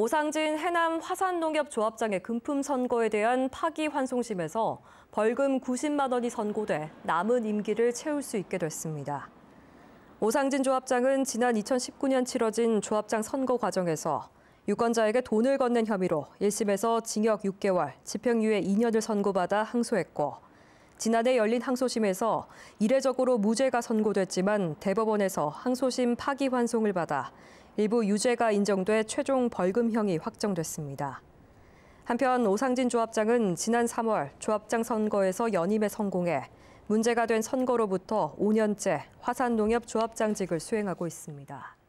오상진 해남 화산농협조합장의 금품 선거에 대한 파기환송심에서 벌금 90만 원이 선고돼 남은 임기를 채울 수 있게 됐습니다. 오상진 조합장은 지난 2019년 치러진 조합장 선거 과정에서 유권자에게 돈을 건넨 혐의로 1심에서 징역 6개월, 집행유예 2년을 선고받아 항소했고 지난해 열린 항소심에서 이례적으로 무죄가 선고됐지만 대법원에서 항소심 파기환송을 받아 일부 유죄가 인정돼 최종 벌금형이 확정됐습니다. 한편 오상진 조합장은 지난 3월 조합장 선거에서 연임에 성공해 문제가 된 선거로부터 5년째 화산농협 조합장직을 수행하고 있습니다.